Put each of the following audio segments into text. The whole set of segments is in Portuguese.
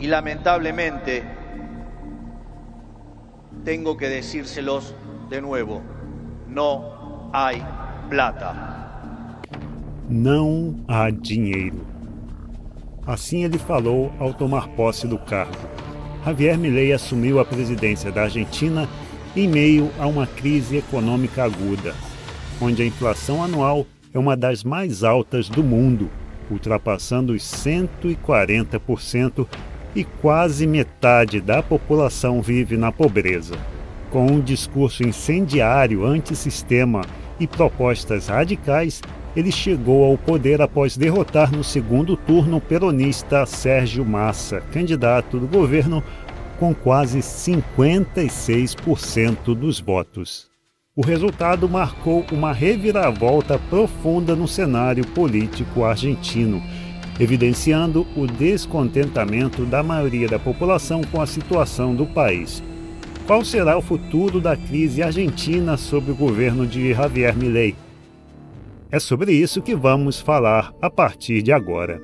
Y lamentablemente tengo que decírselos de nuevo, no hay plata. Não há dinheiro. Assim ele falou ao tomar posse do cargo. Javier Milei assumiu a presidência da Argentina em meio a uma crise econômica aguda, onde a inflação anual é uma das mais altas do mundo, ultrapassando os 140% e quase metade da população vive na pobreza. Com um discurso incendiário antissistema e propostas radicais, ele chegou ao poder após derrotar no segundo turno o peronista Sérgio Massa, candidato do governo, com quase 56% dos votos. O resultado marcou uma reviravolta profunda no cenário político argentino evidenciando o descontentamento da maioria da população com a situação do país. Qual será o futuro da crise argentina sob o governo de Javier Milei? É sobre isso que vamos falar a partir de agora.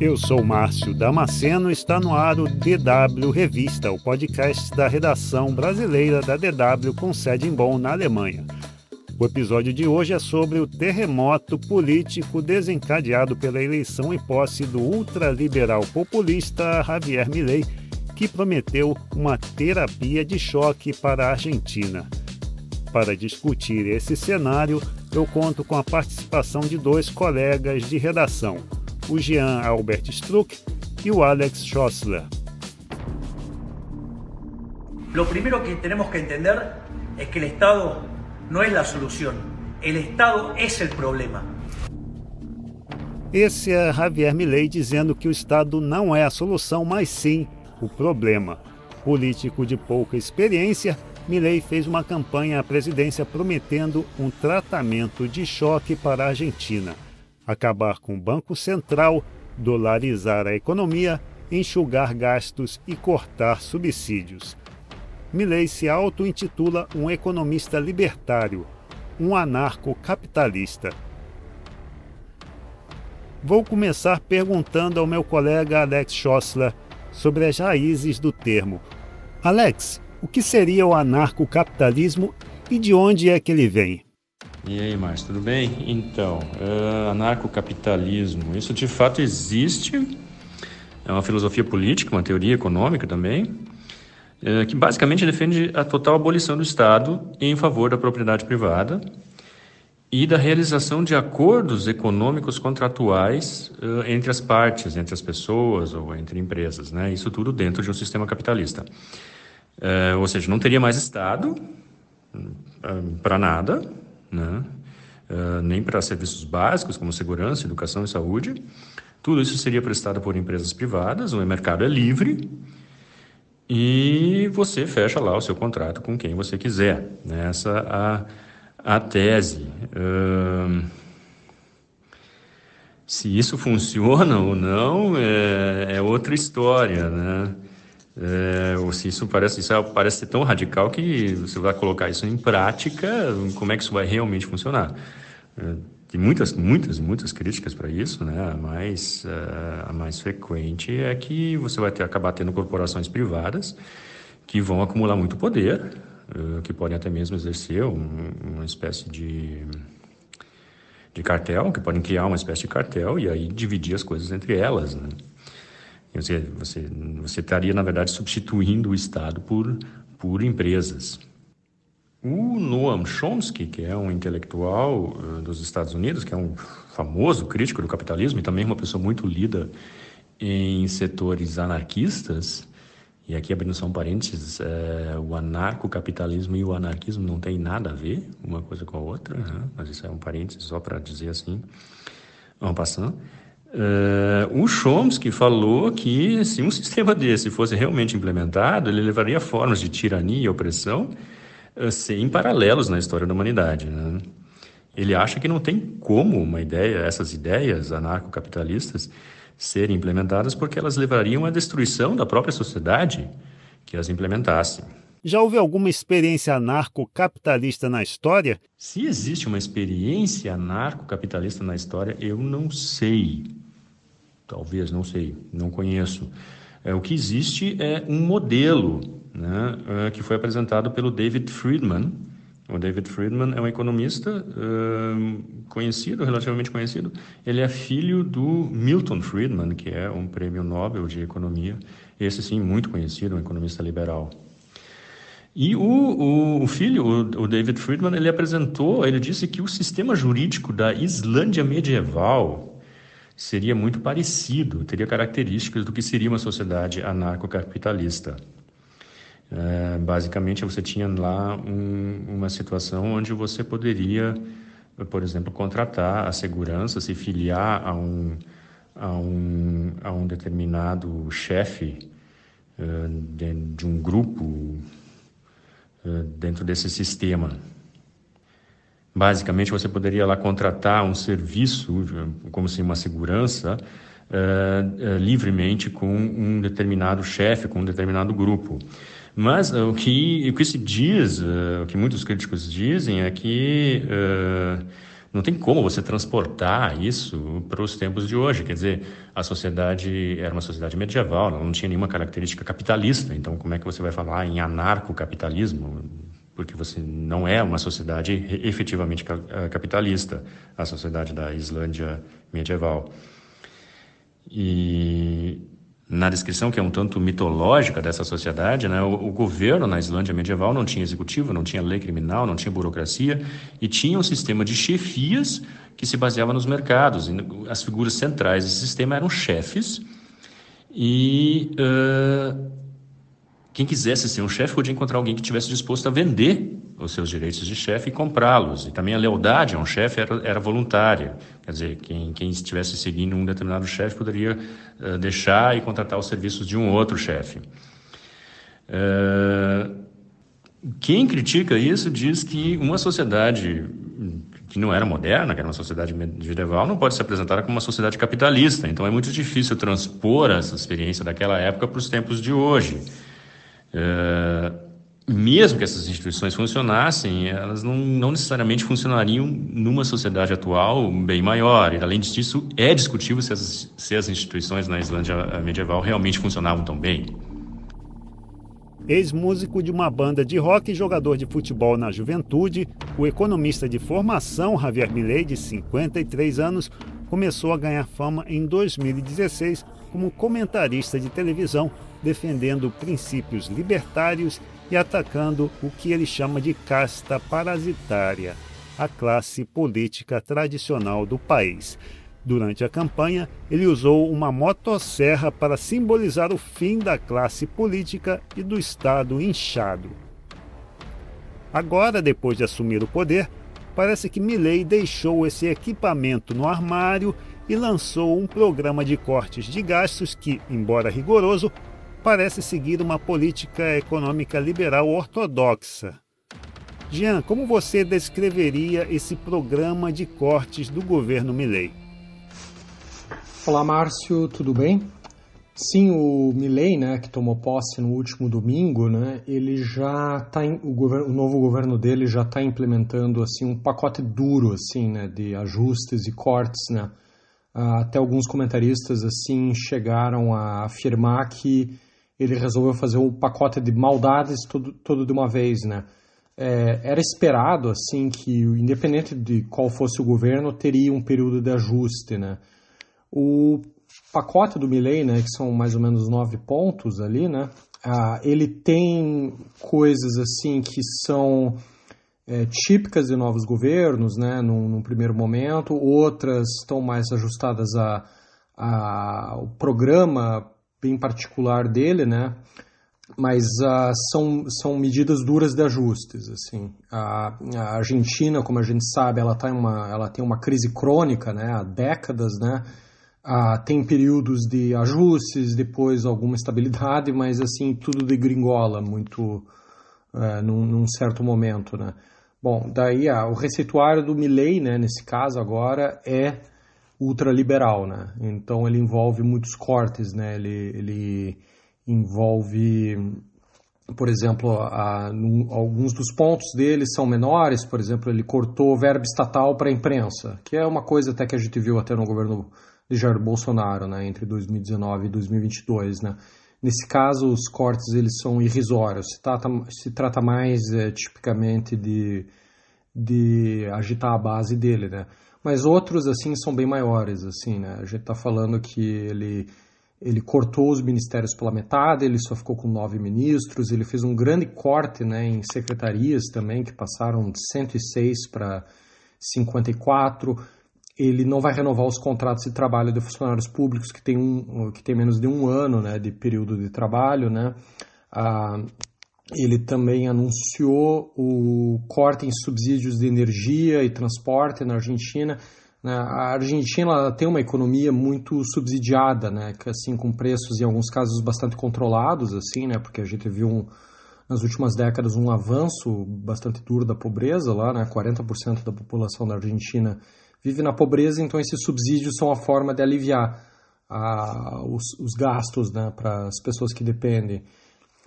Eu sou Márcio Damasceno, está no ar o DW Revista, o podcast da redação brasileira da DW com sede em Bonn, na Alemanha. O episódio de hoje é sobre o terremoto político desencadeado pela eleição em posse do ultraliberal populista Javier Milei, que prometeu uma terapia de choque para a Argentina. Para discutir esse cenário, eu conto com a participação de dois colegas de redação, o Jean Albert Struck e o Alex Schossler. Lo primero que tenemos que entender es que el Estado no es la solución. El Estado es el problema. Esse é Javier Milei dizendo que o Estado não é a solução, mas sim o problema. Político de pouca experiência, Milei fez uma campanha à presidência prometendo um tratamento de choque para a Argentina, acabar com o Banco Central, dolarizar a economia, enxugar gastos e cortar subsídios. Milley se auto-intitula um economista libertário, um anarcocapitalista. Vou começar perguntando ao meu colega Alex Schossler sobre as raízes do termo. Alex, o que seria o anarcocapitalismo e de onde é que ele vem? E aí, Márcio, tudo bem? Então, uh, anarcocapitalismo, isso de fato existe, é uma filosofia política, uma teoria econômica também, é, que basicamente defende a total abolição do Estado em favor da propriedade privada e da realização de acordos econômicos contratuais é, entre as partes, entre as pessoas ou entre empresas, né? Isso tudo dentro de um sistema capitalista. É, ou seja, não teria mais Estado para nada, né? nem para serviços básicos como segurança, educação e saúde. Tudo isso seria prestado por empresas privadas. O mercado é livre e você fecha lá o seu contrato com quem você quiser. Essa a, a tese. Hum, se isso funciona ou não é, é outra história, né? É, ou se isso parece, isso é, parece ser tão radical que você vai colocar isso em prática, como é que isso vai realmente funcionar? É, tem muitas, muitas, muitas críticas para isso, né? Mas uh, eh, a mais frequente é que você vai ter, acabar tendo corporações privadas que vão acumular muito poder, uh, que podem até mesmo exercer um, uma espécie de de cartel, que podem criar uma espécie de cartel e aí dividir as coisas entre elas, né? Você, você, você estaria, na verdade, substituindo o Estado por, por empresas. O Noam Chomsky, que é um intelectual eh, dos Estados Unidos, que é um famoso crítico do capitalismo e também uma pessoa muito lida em setores anarquistas, e aqui abrindo só um parênteses, é, o anarcocapitalismo e o anarquismo não tem nada a ver uma coisa com a outra, né? mas isso é um parênteses só para dizer assim, vamos passando. Eh, o Chomsky falou que se um sistema desse fosse realmente implementado, ele levaria a formas de tirania e opressão sem paralelos na história da humanidade. Né? Ele acha que não tem como uma ideia, essas ideias anarcocapitalistas, serem implementadas porque elas levariam à destruição da própria sociedade que as implementasse. Já houve alguma experiência anarcocapitalista na história? Se existe uma experiência anarcocapitalista na história, eu não sei. Talvez, não sei, não conheço. É, o que existe é um modelo né, eh, que foi apresentado pelo David Friedman. O David Friedman é um economista uh, conhecido, relativamente conhecido. Ele é filho do Milton Friedman, que é um prêmio Nobel de economia. Esse sim, muito conhecido, um economista liberal. E o, o, o filho, o, o, David Friedman, ele apresentou, ele disse que o sistema jurídico da Islândia medieval seria muito parecido, teria características do que seria uma sociedade anarcocapitalista. É, basicamente, você tinha lá um, uma situação onde você poderia, por exemplo, contratar a segurança, se filiar a um, a um, a um determinado chefe é, de, um grupo é, dentro desse sistema. Basicamente, você poderia lá contratar um serviço, como se uma segurança, livremente com um determinado chefe, com um determinado grupo. Mas eh, o que, o que se diz, uh, o que muitos críticos dizem é que uh, não tem como você transportar isso para os tempos de hoje. Quer dizer, a sociedade era uma sociedade medieval, não tinha nenhuma característica capitalista. Então, como é que você vai falar em anarcocapitalismo? Porque você não é uma sociedade efetivamente capitalista, a sociedade da Islândia medieval. E na descrição que é um tanto mitológica dessa sociedade, né, o, o, governo na Islândia medieval não tinha executivo, não tinha lei criminal, não tinha burocracia e tinha um sistema de chefias que se baseava nos mercados. As figuras centrais desse sistema eram chefes e uh, quem quisesse ser um chefe podia encontrar alguém que tivesse disposto a vender os seus direitos de chefe e comprá-los. E também a lealdade a um chefe era, era voluntária. Quer dizer, quem, quem estivesse seguindo um determinado chefe poderia uh, deixar e contratar os serviços de um outro chefe. Uh, quem critica isso diz que uma sociedade que não era moderna, que era uma sociedade medieval, não pode se apresentar como uma sociedade capitalista. Então é muito difícil transpor essa experiência daquela época para os tempos de hoje. Uh, mesmo que essas instituições funcionassem, elas não, não, necessariamente funcionariam numa sociedade atual bem maior. E, além disso, é discutível se, as, se as instituições na Islândia medieval realmente funcionavam tão bem. Ex-músico de uma banda de rock e jogador de futebol na juventude, o economista de formação Javier Milei, de 53 anos, começou a ganhar fama em 2016 como comentarista de televisão, defendendo princípios libertários e atacando o que ele chama de casta parasitária, a classe política tradicional do país. Durante a campanha, ele usou uma motosserra para simbolizar o fim da classe política e do Estado inchado. Agora, depois de assumir o poder, parece que Milley deixou esse equipamento no armário e lançou um programa de cortes de gastos que, embora rigoroso, parece seguir uma política econômica liberal ortodoxa. Jean, como você descreveria esse programa de cortes do governo Milley? Olá, Márcio, tudo bem? Sim, o Milley, né, que tomou posse no último domingo, né, ele já tá o, governo, o novo governo dele já está implementando assim um pacote duro assim, né, de ajustes e cortes, né. Ah, até alguns comentaristas assim chegaram a afirmar que ele resolveu fazer um pacote de maldades todo todo de uma vez, né? É, era esperado, assim, que independente de qual fosse o governo, teria um período de ajuste, né? O pacote do Milley, né, que são mais ou menos nove pontos ali, né? Ah, ele tem coisas, assim, que são... É, típicas de novos governos, né, num, num, primeiro momento, outras estão mais ajustadas a, a, ao programa bem particular dele, né? Mas uh, são, são medidas duras de ajustes, assim. A, a Argentina, como a gente sabe, ela, tá uma, ela tem uma crise crônica, né? Há décadas, né? Uh, tem períodos de ajustes, depois alguma estabilidade, mas assim, tudo de gringola, muito uh, num, num, certo momento, né? Bom, daí ah, o receituário do Milley, né, nesse caso agora, é ultraliberal, né? Então ele envolve muitos cortes, né? Ele, ele envolve, por exemplo, a, alguns dos pontos dele são menores, por exemplo, ele cortou o verbo estatal para a imprensa, que é uma coisa até que a gente viu até no governo de Jair Bolsonaro, né? Entre 2019 e 2022, né? Nesse caso, os cortes eles são irrisórios. Se trata, se trata mais é, tipicamente de, de agitar a base dele, né? mas outros assim são bem maiores, assim, né? A gente está falando que ele ele cortou os ministérios pela metade, ele só ficou com nove ministros, ele fez um grande corte né, em secretarias também, que passaram de 106 para 54. Ele não vai renovar os contratos de trabalho de funcionários públicos que tem, um, que tem menos de um ano né, de período de trabalho. Né? Ah, ele também anunciou o corte em subsídios de energia e transporte na Argentina. A Argentina tem uma economia muito subsidiada, né? Que, assim com preços em alguns casos bastante controlados, assim, né? Porque a gente viu um, nas últimas décadas um avanço bastante duro da pobreza lá, né? 40% da população da Argentina vive na pobreza, então esses subsídios são a forma de aliviar a, ah, os, os gastos, né? Para as pessoas que dependem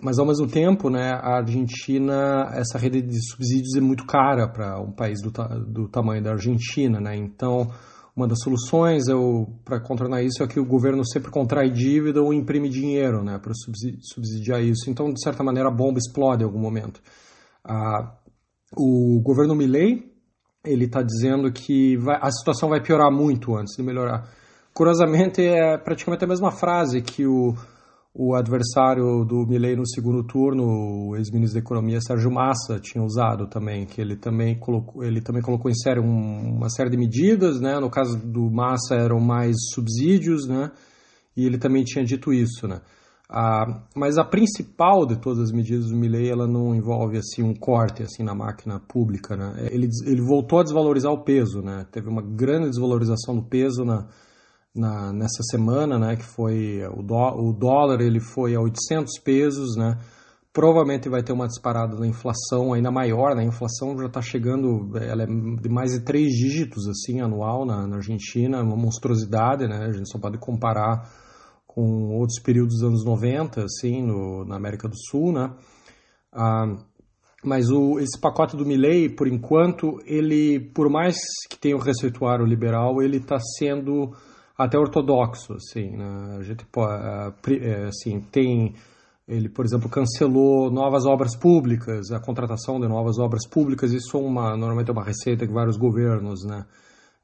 mas ao mesmo tempo, né, a Argentina, essa rede de subsídios é muito cara para um país do, ta do tamanho da Argentina, né? Então, uma das soluções para contornar isso é que o governo sempre contrai dívida ou imprime dinheiro, né, para subsidiar isso. Então, de certa maneira, a bomba explode em algum momento. Ah, o governo Milley, ele está dizendo que vai, a situação vai piorar muito antes de melhorar. Curiosamente, é praticamente a mesma frase que o o adversário do Milei no segundo turno, o ex-ministro da Economia Sérgio Massa tinha usado também, que ele também colocou, ele também colocou em série um, uma série de medidas, né? No caso do Massa eram mais subsídios, né? E ele também tinha dito isso, né? Ah, mas a principal de todas as medidas do Milley, ela não envolve assim um corte assim na máquina pública, né? Ele, ele voltou a desvalorizar o peso, né? Teve uma grande desvalorização do peso na na, nessa semana, né, que foi o, dó, o dólar, ele foi a 800 pesos, né, provavelmente vai ter uma disparada na inflação ainda maior, né, a inflação já está chegando, eh, ela é de mais de três dígitos, assim, anual na, na Argentina, uma monstruosidade, né, a gente só pode comparar com outros períodos dos anos 90, assim, no, na América do Sul, né, ah, mas o, esse pacote do Milley, por enquanto, ele, por mais que tenha o receituário liberal, ele está sendo até ortodoxo, assim, né? a gente é, assim, tem, ele, por exemplo, cancelou novas obras públicas, a contratação de novas obras públicas, isso é uma, normalmente é uma receita que vários governos, né,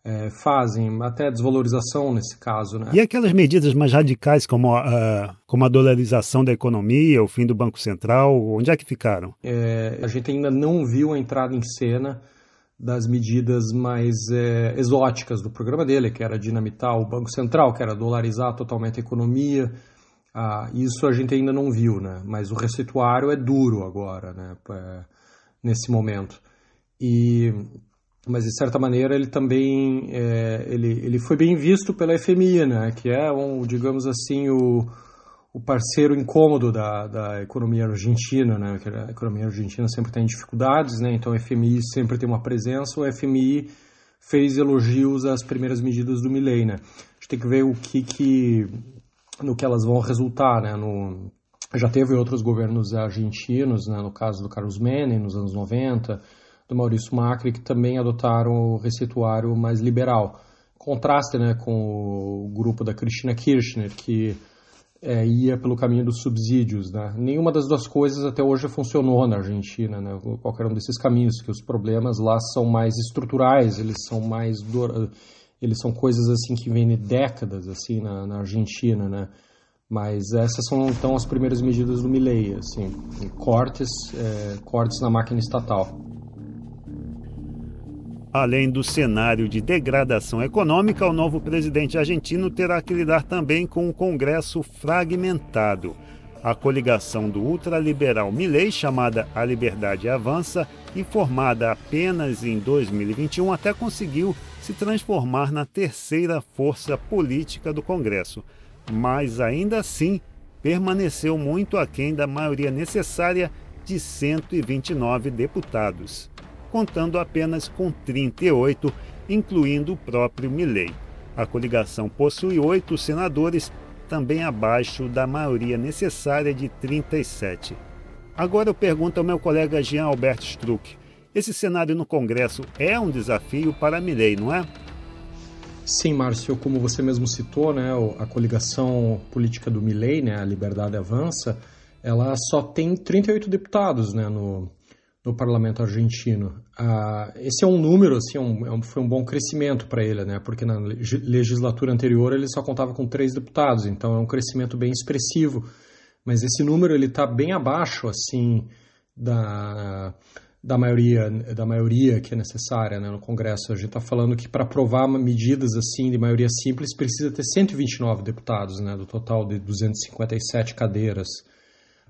é, fazem, até desvalorização nesse caso. Né? E aquelas medidas mais radicais, como a, como a dolarização da economia, o fim do Banco Central, onde é que ficaram? É, a gente ainda não viu a entrada em cena das medidas mais é, exóticas do programa dele, que era dinamitar o Banco Central, que era dolarizar totalmente a economia. Ah, isso a gente ainda não viu, né? mas o receituário é duro agora, né? É, nesse momento. E, mas, de certa maneira, ele também é, ele, ele foi bem visto pela FMI, né? que é, um, digamos assim, o, o parceiro incômodo da, da economia argentina, né? Que a economia argentina sempre tem dificuldades, né? Então o FMI sempre tem uma presença. O FMI fez elogios às primeiras medidas do Milei, né? A gente tem que ver o que, que no que elas vão resultar, né? No, já teve outros governos argentinos, né? No caso do Carlos Menem nos anos 90, do Maurício Macri, que também adotaram o receituário mais liberal. Contraste, né, com o grupo da Cristina Kirchner, que é, ia pelo caminho dos subsídios. Né? Nenhuma das duas coisas até hoje funcionou na Argentina, né? qualquer um desses caminhos, que os problemas lá são mais estruturais, eles são mais do... eles são coisas assim que vêm de décadas assim na, na Argentina, né? Mas essas são então as primeiras medidas do Milei, assim, cortes, é, cortes na máquina estatal. Além do cenário de degradação econômica, o novo presidente argentino terá que lidar também com um Congresso fragmentado. A coligação do ultraliberal Milei, chamada A Liberdade Avança, e formada apenas em 2021, até conseguiu se transformar na terceira força política do Congresso. Mas ainda assim, permaneceu muito aquém da maioria necessária de 129 deputados contando apenas com 38, incluindo o próprio Milley. A coligação possui oito senadores, também abaixo da maioria necessária de 37. Agora eu pergunto ao meu colega Jean Alberto Struck: esse cenário no Congresso é um desafio para Milley, não é? Sim, Márcio, como você mesmo citou, né, a coligação política do Milley, né, a Liberdade Avança, ela só tem 38 deputados né, no, no parlamento argentino. Ah, esse é um número, assim, é é um, foi um bom crescimento para ele, né? porque na legislatura anterior ele só contava com três deputados, então é um crescimento bem expressivo. Mas esse número ele está bem abaixo assim da, da maioria da maioria que é necessária né, no Congresso. A gente está falando que para aprovar medidas assim de maioria simples precisa ter 129 deputados, né, do total de 257 cadeiras.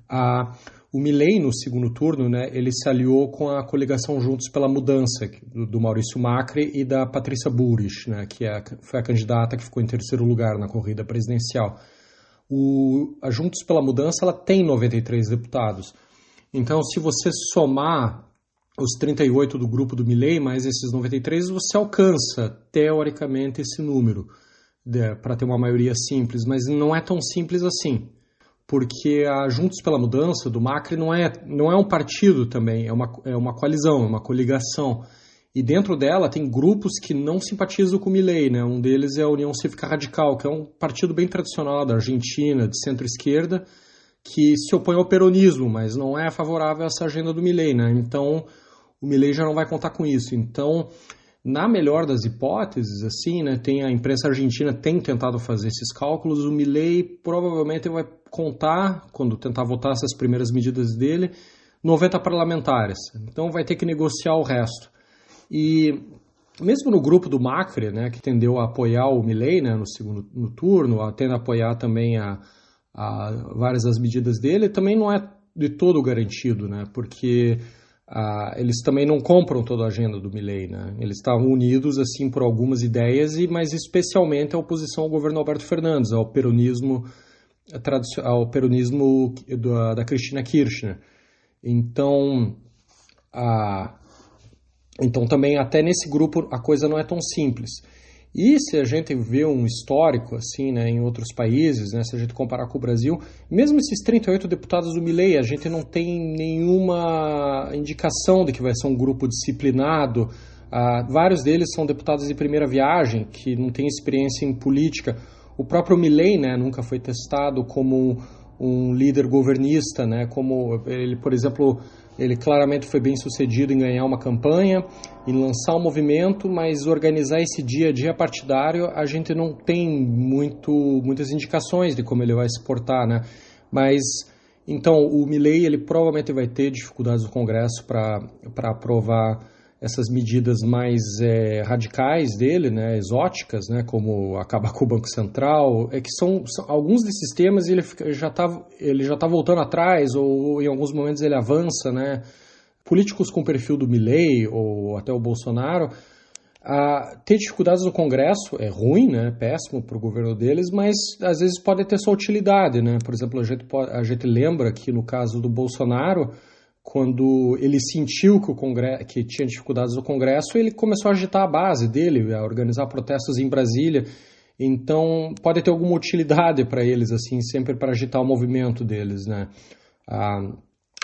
Ah, o Milley, no segundo turno, né, ele se aliou com a coligação Juntos pela Mudança, do Maurício Macri e da Patrícia Burish, né, que é, foi a candidata que ficou em terceiro lugar na corrida presidencial. O, a Juntos pela Mudança ela tem 93 deputados. Então, se você somar os 38 do grupo do Milley, mais esses 93, você alcança, teoricamente, esse número para ter uma maioria simples, mas não é tão simples assim porque a Juntos pela Mudança do Macri não é, não é um partido também, é uma, é uma coalizão, é uma coligação. E dentro dela tem grupos que não simpatizam com o Milley, né? Um deles é a União Cívica Radical, que é um partido bem tradicional da Argentina, de centro-esquerda, que se opõe ao peronismo, mas não é favorável a essa agenda do Milley, né? Então, o Milley já não vai contar com isso. Então, na melhor das hipóteses, assim, né, tem a imprensa argentina tem tentado fazer esses cálculos, o Milley provavelmente vai contar, quando tentar votar essas primeiras medidas dele, 90 parlamentares. Então vai ter que negociar o resto. E mesmo no grupo do Macri, né, que tendeu a apoiar o Milley né, no segundo no turno, tendo a apoiar também a, a, várias das medidas dele, também não é de todo garantido, né, porque eles também não compram toda a agenda do Milley. Né, eles estavam unidos assim por algumas ideias, e mas especialmente a oposição ao governo Alberto Fernandes, ao peronismo ao peronismo da, da Cristina Kirchner. Então, a, então, também até nesse grupo a coisa não é tão simples. E se a gente vê um histórico assim, né, em outros países, né, se a gente comparar com o Brasil, mesmo esses 38 deputados do Milei, a gente não tem nenhuma indicação de que vai ser um grupo disciplinado. Ah, vários deles são deputados de primeira viagem, que não têm experiência em política o próprio Milley né, nunca foi testado como um, líder governista, né, como ele, por exemplo, ele claramente foi bem sucedido em ganhar uma campanha, em lançar um movimento, mas organizar esse dia a dia partidário, a gente não tem muito, muitas indicações de como ele vai se portar, né? Mas então o Milley ele provavelmente vai ter dificuldades no Congresso para aprovar essas medidas mais é, radicais dele, né, exóticas, né, como acabar com o Banco Central, é que são, são alguns desses temas ele já está ele já tá voltando atrás ou em alguns momentos ele avança, né? Políticos com perfil do Milley ou até o Bolsonaro, a ter dificuldades no Congresso é ruim, né, péssimo para o governo deles, mas às vezes pode ter sua utilidade, né? Por exemplo, a gente, a gente lembra que no caso do Bolsonaro quando ele sentiu que, o Congresso, que tinha dificuldades no Congresso, ele começou a agitar a base dele, a organizar protestos em Brasília. Então, pode ter alguma utilidade para eles, assim, sempre para agitar o movimento deles, né? Ah,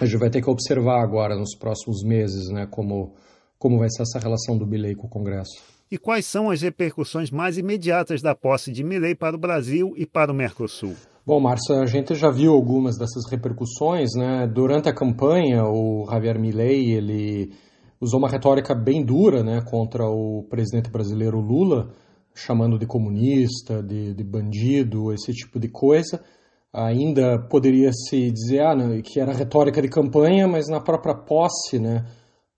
a gente vai ter que observar agora, nos próximos meses, né, como, como vai ser essa relação do Milley com o Congresso. E quais são as repercussões mais imediatas da posse de Milley para o Brasil e para o Mercosul? Bom, Márcio, a gente já viu algumas dessas repercussões, né? Durante a campanha, o Javier Milei, ele usou uma retórica bem dura, né, contra o presidente brasileiro Lula, chamando de comunista, de, de bandido, esse tipo de coisa. Ainda poderia se dizer ah, né, que era retórica de campanha, mas na própria posse, né,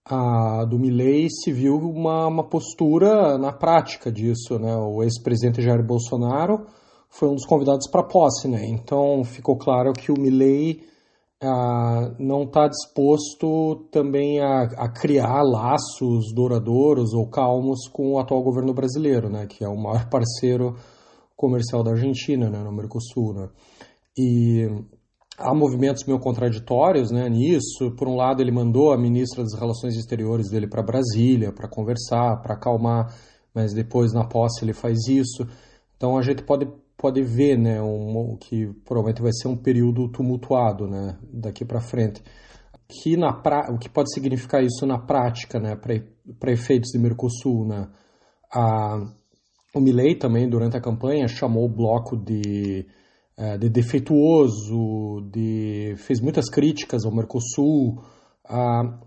a, do Milei se viu uma, uma postura na prática disso, né? O ex-presidente Jair Bolsonaro foi um dos convidados para a posse, né? Então ficou claro que o Milley ah, não está disposto também a, a, criar laços douradouros ou calmos com o atual governo brasileiro, né? Que é o maior parceiro comercial da Argentina, né? No Mercosul, né? E há movimentos meio contraditórios né, nisso. Por um lado, ele mandou a ministra das Relações Exteriores dele para Brasília para conversar, para acalmar, mas depois na posse ele faz isso. Então a gente pode pode ver, né, um, que provavelmente vai ser um período tumultuado, né, daqui para frente. Que na pra, o que pode significar isso na prática, né, para efeitos de Mercosul, né? A, o Milley também, durante a campanha, chamou o bloco de, eh, de defeituoso, de, fez muitas críticas ao Mercosul, a,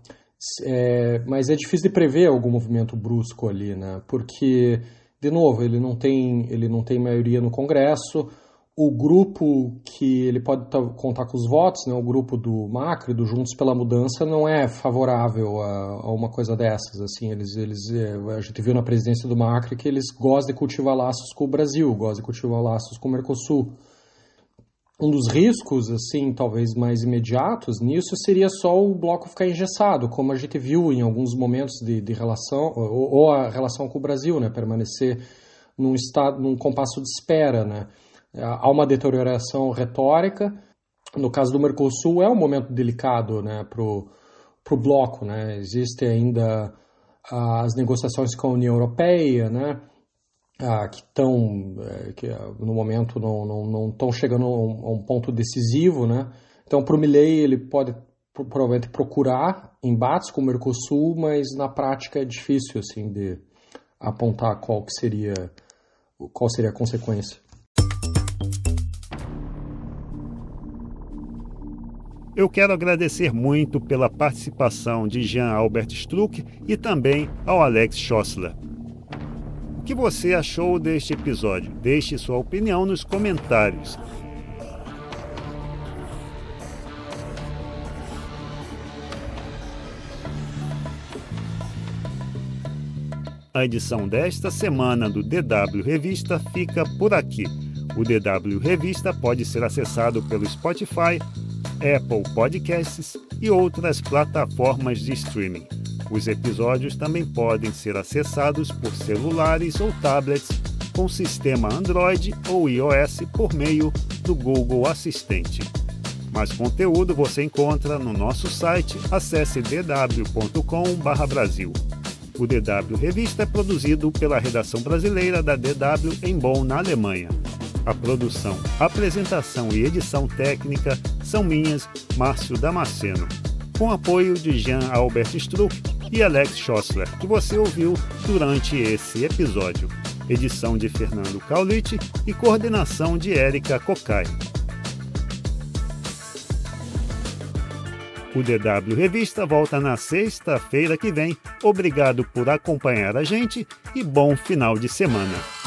é, mas é difícil de prever algum movimento brusco ali, né? Porque de novo, ele não tem, ele não tem maioria no Congresso. O grupo que ele pode contar com os votos, né, o grupo do Macri, do Juntos pela Mudança, não é favorável a, a uma coisa dessas. Assim, eles, eles, é, a gente viu na presidência do Macri que eles gostam de cultivar laços com o Brasil, gostam de cultivar laços com o Mercosul um dos riscos, assim, talvez mais imediatos nisso seria só o bloco ficar engessado, como a gente viu em alguns momentos de, de relação, ou, ou, a relação com o Brasil, né? Permanecer num estado, num compasso de espera, né? Há uma deterioração retórica. No caso do Mercosul, é um momento delicado, né, pro, pro bloco, né? Existem ainda as negociações com a União Europeia, né? Ah, que estão, é, que ah, no momento não estão não, não chegando a um, ponto decisivo, né? Então, para o Milley, ele pode provavelmente procurar embates com o Mercosul, mas na prática é difícil, assim, de apontar qual que seria, qual seria a consequência. Eu quero agradecer muito pela participação de Jean Albert Struck e também ao Alex Schossler que você achou deste episódio. Deixe sua opinião nos comentários. A edição desta semana do DW Revista fica por aqui. O DW Revista pode ser acessado pelo Spotify, Apple Podcasts e outras plataformas de streaming. Os episódios também podem ser acessados por celulares ou tablets com sistema Android ou iOS por meio do Google Assistente. Mais conteúdo você encontra no nosso site, acesse dw.com/brasil. O DW Revista é produzido pela redação brasileira da DW em Bonn, na Alemanha. A produção, apresentação e edição técnica são minhas, Márcio Damasceno, com apoio de Jean Albert Struck e Alex Schossler, que você ouviu durante esse episódio. Edição de Fernando Caulich e coordenação de Érica Cocai. O DW Revista volta na sexta-feira que vem. Obrigado por acompanhar a gente e bom final de semana.